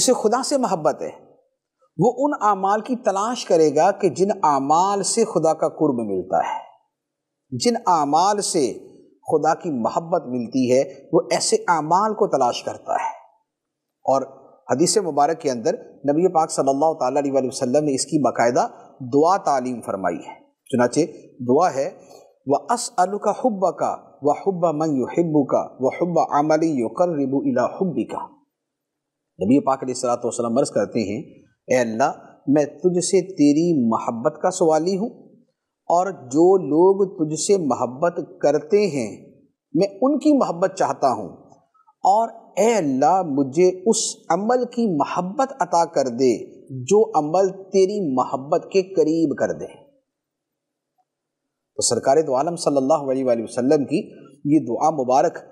इसे खुदा से मोहब्बत है वो उन आमाल की तलाश करेगा कि जिन आमाल से खुदा का कुर्ब मिलता है जिन आमाल से खुदा की मोहब्बत मिलती है वो ऐसे आमाल को तलाश करता है और हदीस मुबारक के अंदर नबी पाक सल्लल्लाहु अलैहि वसल्लम ने इसकी बाकायदा दुआ तालीम फरमाई है चुनाचे दुआ है व अस अलू का हुब्बा का व हुब्बा मन यू का व हुब्बा अमली यू रिबू इला हुब्बी का नबी पाक सलाम मर्ज़ करते हैं ए अल्लाह मैं तुझसे तेरी मोहब्बत का सवाली हूँ और जो लोग तुझसे मोहब्बत करते हैं मैं उनकी महब्बत चाहता हूँ और ए अल्लाह मुझे उस अमल की महब्बत अता कर दे जो अमल तेरी महब्बत के करीब कर दे तो सरकार तो आलम सल्लल्लाहु अलैहि वसल्लम की ये दुआ मुबारक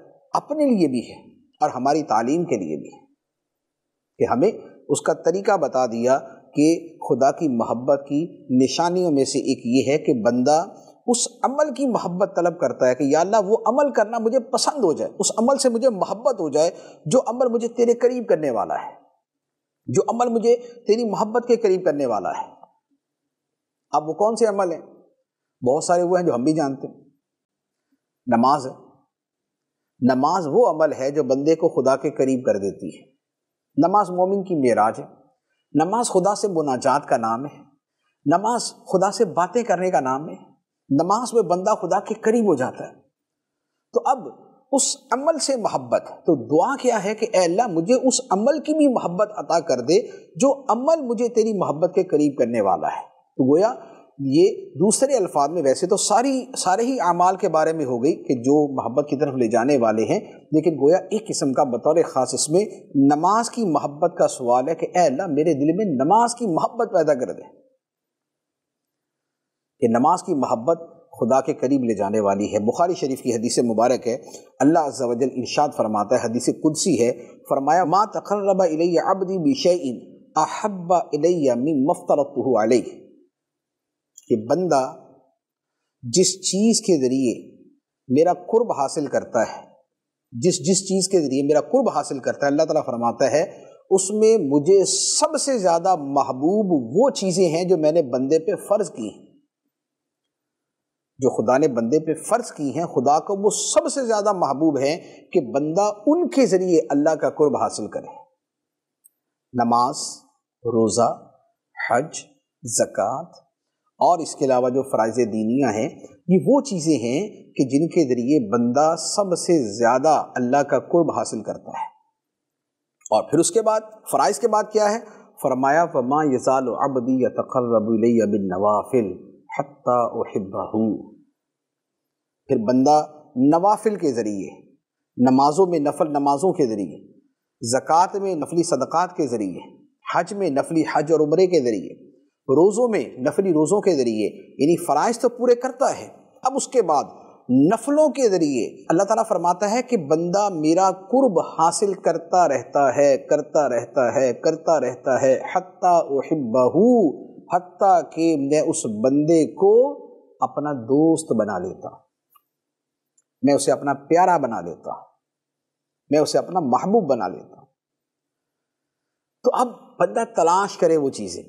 अपने लिए भी है और हमारी तालीम के लिए भी है कि हमें उसका तरीका बता दिया कि खुदा की मोहब्बत की निशानियों में से एक ये है कि बंदा उस अमल की मोहब्बत तलब करता है कि या अल्लाह वो अमल करना मुझे पसंद हो जाए उस अमल से मुझे मोहब्बत हो जाए जो अमल मुझे तेरे करीब करने वाला है जो अमल मुझे तेरी मोहब्बत के करीब करने वाला है अब वो कौन से अमल हैं बहुत सारे वो हैं जो हम भी जानते हैं नमाज है नमाज वो अमल है जो बंदे को खुदा के करीब कर देती है नमाज मोमिन की मेराज है नमाज खुदा से मुनाजात का नाम है नमाज खुदा से बातें करने का नाम है नमाज में बंदा खुदा के करीब हो जाता है तो अब उस अमल से मोहब्बत तो दुआ क्या है कि अल्लाह मुझे उस अमल की भी मोहब्बत अता कर दे जो अमल मुझे तेरी मोहब्बत के करीब करने वाला है तो गोया ये दूसरे अल्फाज में वैसे तो सारी सारे ही अमाल के बारे में हो गई कि जो मोहब्बत की तरफ ले जाने वाले हैं लेकिन गोया एक किस्म का बतौर ख़ास इसमें नमाज की मोहब्बत का सवाल है कि अल्लाह मेरे दिल में नमाज की मोहब्बत पैदा कर दे कि नमाज की मोहब्बत खुदा के करीब ले जाने वाली है बुखारी शरीफ की हदीस मुबारक है अल्लाह अज्जल इर्शाद फरमाता है हदीस कुदसी है फरमाया माँ तकर्रबा अबदी बिशैन अहब्बा इलैया मफ्तरत अलैह कि बंदा जिस चीज़ के ज़रिए मेरा कुर्ब हासिल करता है जिस जिस चीज़ के ज़रिए मेरा कुर्ब हासिल करता है अल्लाह ताला फरमाता है उसमें मुझे सबसे ज़्यादा महबूब वो चीज़ें हैं जो मैंने बंदे पे फ़र्ज़ की हैं जो खुदा ने बंदे पे फ़र्ज़ की हैं खुदा को वो सबसे ज़्यादा महबूब हैं कि बंदा उनके ज़रिए अल्लाह का कुर्ब हासिल करे नमाज रोज़ा हज जक़ात और इसके अलावा जो फ़राइज़ दीनिया हैं ये वो चीज़ें हैं कि जिनके ज़रिए बंदा सबसे ज़्यादा अल्लाह का कुर्ब हासिल करता है और फिर उसके बाद फ़राइज़ के बाद क्या है फरमाया फमा यज़ाल अबदी या तकर्रबुलैया नवाफिल हत्ता फिर बंदा नवाफिल के ज़रिए नमाज़ों में नफल नमाज़ों के ज़रिए ज़क़़त में नफली सदक़ात के ज़रिए हज में नफली हज और उम्र के ज़रिए रोज़ों में नफली रोज़ों के ज़रिए यानी फ़राइज़ तो पूरे करता है अब उसके बाद नफलों के ज़रिए अल्लाह ताला फरमाता है कि बंदा मेरा कुर्ब हासिल करता रहता है करता रहता है करता रहता है हती ओहिबहू हती कि मैं उस बंदे को अपना दोस्त बना लेता मैं उसे अपना प्यारा बना लेता मैं उसे अपना महबूब बना लेता तो अब बंदा तलाश करे वो चीज़ें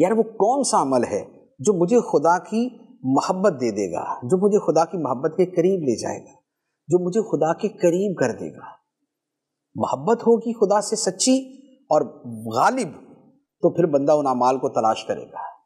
यार वो कौन सा अमल है जो मुझे खुदा की मोहब्बत दे देगा जो मुझे खुदा की मोहब्बत के करीब ले जाएगा जो मुझे खुदा के करीब कर देगा मोहब्बत होगी खुदा से सच्ची और गालिब तो फिर बंदा उन अमाल को तलाश करेगा